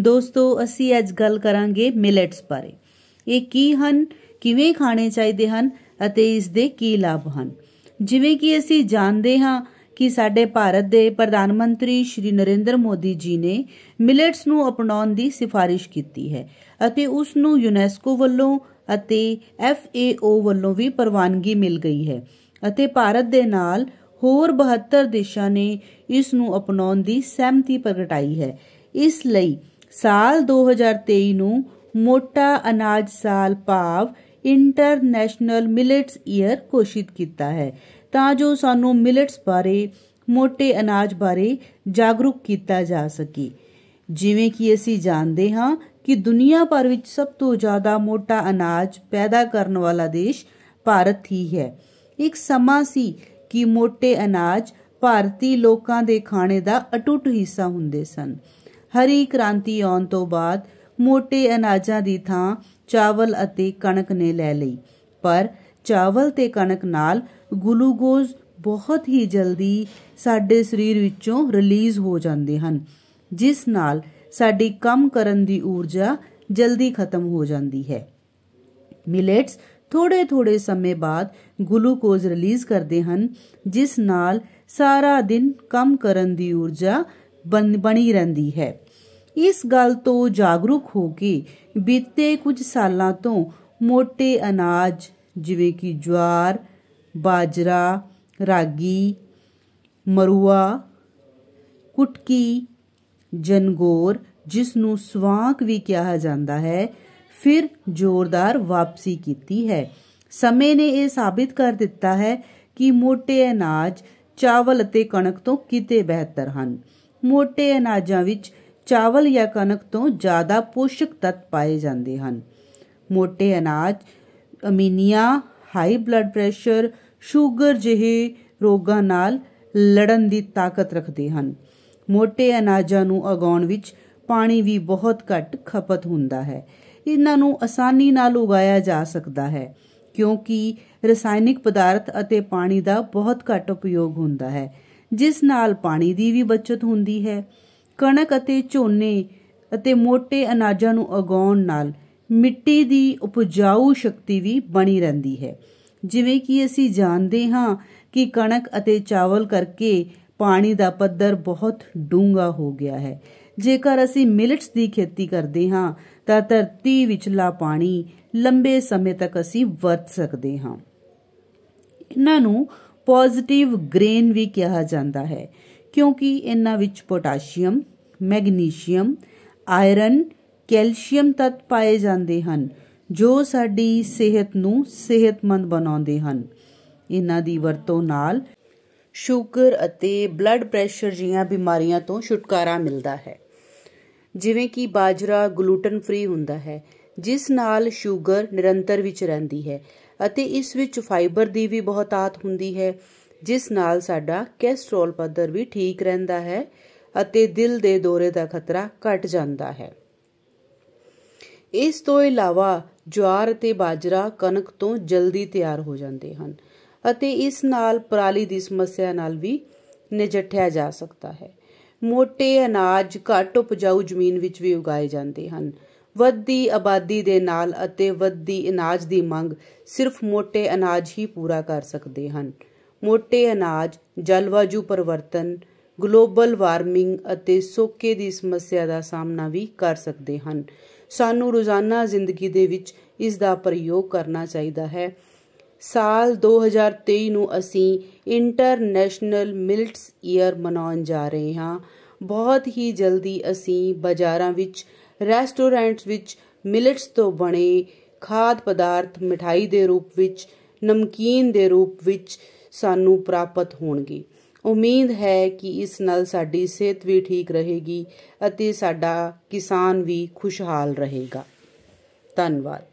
ਦੋਸਤੋ ਅਸੀਂ ਅੱਜ ਗੱਲ ਕਰਾਂਗੇ ਮਿਲਟਸ ਬਾਰੇ ਇਹ ਕੀ ਹਨ ਕਿਵੇਂ ਖਾਣੇ ਚਾਹੀਦੇ ਹਨ ਅਤੇ ਇਸ ਦੇ ਕੀ ਲਾਭ ਹਨ ਜਿਵੇਂ ਕਿ ਅਸੀਂ ਜਾਣਦੇ ਹਾਂ ਕਿ ਸਾਡੇ ਭਾਰਤ ਦੇ ਪ੍ਰਧਾਨ ਮੰਤਰੀ ਸ਼੍ਰੀ ਨਰਿੰਦਰ ਮੋਦੀ ਜੀ ਨੇ ਮਿਲਟਸ ਨੂੰ ਅਪਣਾਉਣ ਦੀ ਸਿਫਾਰਿਸ਼ ਕੀਤੀ ਹੈ ਅਤੇ ਉਸ ਨੂੰ ਯੂਨੈਸਕੋ ਵੱਲੋਂ ਅਤੇ ਓ ਵੱਲੋਂ ਵੀ ਪ੍ਰਵਾਨਗੀ ਮਿਲ ਗਈ ਹੈ ਅਤੇ ਭਾਰਤ ਦੇ ਨਾਲ ਹੋਰ 72 ਦੇਸ਼ਾਂ ਨੇ ਇਸ ਨੂੰ ਅਪਣਾਉਣ ਦੀ ਸਹਿਮਤੀ ਪ੍ਰਗਟਾਈ ਹੈ ਇਸ ਲਈ ਸਾਲ 2023 ਨੂੰ ਮੋਟਾ ਅਨਾਜ ਸਾਲ ਭਾਵ ਇੰਟਰਨੈਸ਼ਨਲ ਮਿਲਟਸ ਈਅਰ ਘੋਸ਼ਿਤ ਕੀਤਾ ਹੈ ਤਾਂ ਜੋ ਸਾਨੂੰ ਮਿਲਟਸ ਬਾਰੇ ਮੋٹے ਅਨਾਜ ਬਾਰੇ ਜਾਗਰੂਕ ਕੀਤਾ ਜਾ ਸਕੇ ਜਿਵੇਂ ਕਿ ਅਸੀਂ ਜਾਣਦੇ ਹਾਂ ਕਿ ਦੁਨੀਆ ਭਰ ਵਿੱਚ ਸਭ ਤੋਂ ਜ਼ਿਆਦਾ ਮੋਟਾ ਅਨਾਜ ਪੈਦਾ ਕਰਨ ਵਾਲਾ ਦੇਸ਼ ਭਾਰਤ ਹੀ ਹੈ ਇੱਕ ਸਮਾਂ ਸੀ ਕਿ ਮੋٹے ਅਨਾਜ ਭਾਰਤੀ ਲੋਕਾਂ ਦੇ ਖਾਣੇ ਦਾ ਅਟੁੱਟ ਹਿੱਸਾ ਹੁੰਦੇ ਸਨ ਹਰੀ ਕ੍ਰਾਂਤੀ ਆਉਣ ਤੋਂ ਬਾਅਦ ਮੋٹے ਅਨਾਜਾਂ ਦੀ ਥਾਂ ਚਾਵਲ ਅਤੇ ਕਣਕ ਨੇ ਲੈ ਲਈ ਪਰ ਚਾਵਲ ਤੇ ਕਣਕ ਨਾਲ ਗਲੂਕੋਜ਼ ਬਹੁਤ ਹੀ ਜਲਦੀ ਸਾਡੇ ਸਰੀਰ ਵਿੱਚੋਂ ਰਿਲੀਜ਼ ਹੋ ਜਾਂਦੇ ਹਨ ਜਿਸ ਨਾਲ ਸਾਡੀ ਕੰਮ ਕਰਨ ਦੀ ਊਰਜਾ ਜਲਦੀ ਖਤਮ ਹੋ ਜਾਂਦੀ ਹੈ ਮਿਲੇਟਸ ਥੋੜੇ ਥੋੜੇ ਸਮੇਂ ਬਾਅਦ ਗਲੂਕੋਜ਼ ਰਿਲੀਜ਼ ਕਰਦੇ ਹਨ ਜਿਸ ਨਾਲ ਸਾਰਾ ਦਿਨ ਕੰਮ ਕਰਨ ਦੀ ਊਰਜਾ ਬਣੀ ਰਹਿੰਦੀ ਹੈ ਇਸ ਗੱਲ ਤੋਂ ਜਾਗਰੂਕ ਹੋ ਕੇ ਬੀਤੇ ਕੁਝ ਸਾਲਾਂ ਤੋਂ ਮੋٹے ਅਨਾਜ ਜਿਵੇਂ ਕਿ ਜਵਾਰ ਬਾਜਰਾ ਰਾਗੀ ਮਰੂਆ ਕੁਟਕੀ ਜਨਗੋਰ ਜਿਸ ਨੂੰ ਸਵਾਂਕ ਵੀ ਕਿਹਾ ਜਾਂਦਾ ਹੈ ਫਿਰ ਜ਼ੋਰਦਾਰ ਵਾਪਸੀ ਕੀਤੀ ਹੈ ਸਮੇਂ ਨੇ ਇਹ ਸਾਬਿਤ ਕਰ ਦਿੱਤਾ ਹੈ ਕਿ ਮੋٹے ਅਨਾਜ ਚਾਵਲ ਅਤੇ ਕਣਕ ਤੋਂ ਕਿਤੇ ਬਿਹਤਰ ਹਨ ਮੋٹے ਅਨਾਜਾਂ ਵਿੱਚ ਚਾਵਲ ਜਾਂ ਕਣਕ ਤੋਂ ਜ਼ਿਆਦਾ ਪੋਸ਼ਕ ਤੱਤ ਪਾਏ ਜਾਂਦੇ ਹਨ ਮੋٹے ਅਨਾਜ anaemia high blood pressure sugar ਜਿਹੇ ਰੋਗਾਂ ਨਾਲ ਲੜਨ ਦੀ ਤਾਕਤ ਰੱਖਦੇ ਹਨ ਮੋٹے ਅਨਾਜਾਂ ਨੂੰ ਉਗਾਉਣ ਵਿੱਚ ਪਾਣੀ ਵੀ ਬਹੁਤ ਘੱਟ ਖਪਤ ਹੁੰਦਾ ਹੈ ਇਹਨਾਂ ਨੂੰ ਆਸਾਨੀ ਨਾਲ ਉਗਾਇਆ ਜਾ ਸਕਦਾ ਹੈ ਕਿਉਂਕਿ ਰਸਾਇਣਿਕ ਪਦਾਰਥ ਅਤੇ ਪਾਣੀ ਦਾ ਬਹੁਤ ਘੱਟ ਉਪਯੋਗ ਹੁੰਦਾ ਹੈ ਜਿਸ ਨਾਲ ਪਾਣੀ ਦੀ ਵੀ ਬਚਤ ਹੁੰਦੀ ਹੈ ਕਣਕ ਅਤੇ ਝੋਨੇ ਅਤੇ ਮੋٹے ਅਨਾਜਾਂ ਨੂੰ ਉਗਾਉਣ ਨਾਲ ਮਿੱਟੀ ਦੀ ਉਪਜਾਊ ਸ਼ਕਤੀ ਵੀ ਬਣੀ ਰਹਿੰਦੀ ਹੈ ਜਿਵੇਂ ਕਿ ਅਸੀਂ ਜਾਣਦੇ ਹਾਂ ਕਿ ਕਣਕ ਅਤੇ ਚਾਵਲ ਕਰਕੇ ਪਾਣੀ ਦਾ ਪੱਧਰ ਬਹੁਤ ਡੂੰਘਾ ਹੋ ਗਿਆ ਹੈ ਜੇਕਰ ਅਸੀਂ ਮਿਲਟਸ ਦੀ ਖੇਤੀ ਕਰਦੇ ਹਾਂ ਤਾਂ ਧਰਤੀ ਵਿਚਲਾ ਪਾਣੀ ਲੰਬੇ ਸਮੇਂ ਤੱਕ ਅਸੀਂ ਵਰਤ ਸਕਦੇ ਹਾਂ ਇਹਨਾਂ ਨੂੰ ਪੋਜ਼ਿਟਿਵ ਗ੍ਰੇਨ ਵੀ ਕਿਹਾ ਜਾਂਦਾ ਹੈ ਕਿਉਂਕਿ ਇਹਨਾਂ ਵਿੱਚ ਪੋਟਾਸ਼ੀਅਮ ਮੈਗਨੀਸ਼ੀਅਮ ਆਇਰਨ ਕੈਲਸ਼ੀਅਮ ਤੱਤ ਪਾਏ ਜਾਂਦੇ ਹਨ ਜੋ ਸਾਡੀ ਸਿਹਤ ਨੂੰ ਸਿਹਤਮੰਦ ਬਣਾਉਂਦੇ ਹਨ ਇਹਨਾਂ ਦੀ ਵਰਤੋਂ ਨਾਲ ਸ਼ੂਗਰ ਅਤੇ ਬਲੱਡ ਪ੍ਰੈਸ਼ਰ ਜਿਹੀਆਂ ਬਿਮਾਰੀਆਂ ਤੋਂ ਛੁਟਕਾਰਾ ਮਿਲਦਾ ਹੈ ਜਿਵੇਂ ਕਿ ਬਾਜਰਾ ਗਲੂਟਨ ਫ੍ਰੀ ਹੁੰਦਾ ਹੈ ਜਿਸ ਨਾਲ ਸ਼ੂਗਰ ਨਿਰੰਤਰ ਵਿੱਚ ਰਹਿੰਦੀ ਹੈ ਅਤੇ ਇਸ ਵਿੱਚ ਫਾਈਬਰ ਦੀ ਵੀ ਬਹੁਤਾਤ ਹੁੰਦੀ ਹੈ ਜਿਸ ਨਾਲ ਸਾਡਾ ਕੋਲੇਸਟ੍ਰੋਲ ਪੱਧਰ ਵੀ ਠੀਕ ਰਹਿੰਦਾ ਹੈ ਅਤੇ ਦਿਲ ਦੇ ਦੌਰੇ ਦਾ ਖਤਰਾ ਘਟ ਜਾਂਦਾ ਹੈ ਇਸ ਤੋਂ ਇਲਾਵਾ ਜਵਾਰ ਅਤੇ ਬਾਜਰਾ ਕਣਕ ਤੋਂ ਜਲਦੀ ਤਿਆਰ ਹੋ ਜਾਂਦੇ ਹਨ ਅਤੇ ਇਸ ਨਾਲ ਪਰਾਲੀ ਦੀ ਸਮੱਸਿਆ ਨਾਲ ਵੀ ਨਜਿੱਠਿਆ ਜਾ ਸਕਦਾ ਹੈ ਮੋٹے ਅਨਾਜ ਘੱਟ ਉਪਜਾਊ ਜ਼ਮੀਨ ਵਿੱਚ ਵੀ ਉਗਾਏ ਜਾਂਦੇ ਹਨ ਵੱਧਦੀ ਆਬਾਦੀ ਦੇ ਨਾਲ ਅਤੇ ਵੱਧਦੀ ਅਨਾਜ ਦੀ ਮੰਗ ਸਿਰਫ ਮੋٹے ਅਨਾਜ ਹੀ ਪੂਰਾ ਕਰ ਸਕਦੇ ਹਨ ਮੋٹے ਅਨਾਜ ਜਲਵਾਯੂ ਪਰਿਵਰਤਨ ਗਲੋਬਲ ਵਾਰਮਿੰਗ ਅਤੇ ਸੋਕੇ ਦੀ ਸਮੱਸਿਆ ਦਾ ਸਾਹਮਣਾ ਵੀ ਕਰ ਸਕਦੇ ਹਨ ਸਾਨੂੰ ਰੋਜ਼ਾਨਾ ਜ਼ਿੰਦਗੀ ਦੇ ਵਿੱਚ ਇਸ ਦਾ ਪ੍ਰਯੋਗ ਕਰਨਾ ਚਾਹੀਦਾ ਹੈ ਸਾਲ 2023 ਨੂੰ ਅਸੀਂ ਇੰਟਰਨੈਸ਼ਨਲ ਮਿਲਟਸ ਈਅਰ ਮਨਾਉਣ ਜਾ ਰਹੇ ਹਾਂ ਬਹੁਤ ਹੀ ਜਲਦੀ ਅਸੀਂ ਬਾਜ਼ਾਰਾਂ ਵਿੱਚ ਰੈਸਟੋਰੈਂਟਸ ਵਿੱਚ ਮਿਲਟਸ ਤੋਂ ਬਣੇ ਖਾਦ ਪਦਾਰਥ ਮਠਾਈ ਦੇ ਰੂਪ ਵਿੱਚ ਨਮਕੀਨ ਦੇ ਰੂਪ ਵਿੱਚ ਸਾਨੂੰ ਪ੍ਰਾਪਤ ਹੋਣਗੇ ਉਮੀਦ ਹੈ ਕਿ ਇਸ ਨਾਲ ਸਾਡੀ ਸਿਹਤ ਵੀ ਠੀਕ ਰਹੇਗੀ ਅਤੇ ਸਾਡਾ ਕਿਸਾਨ ਵੀ ਖੁਸ਼ਹਾਲ ਰਹੇਗਾ ਧੰਨਵਾਦ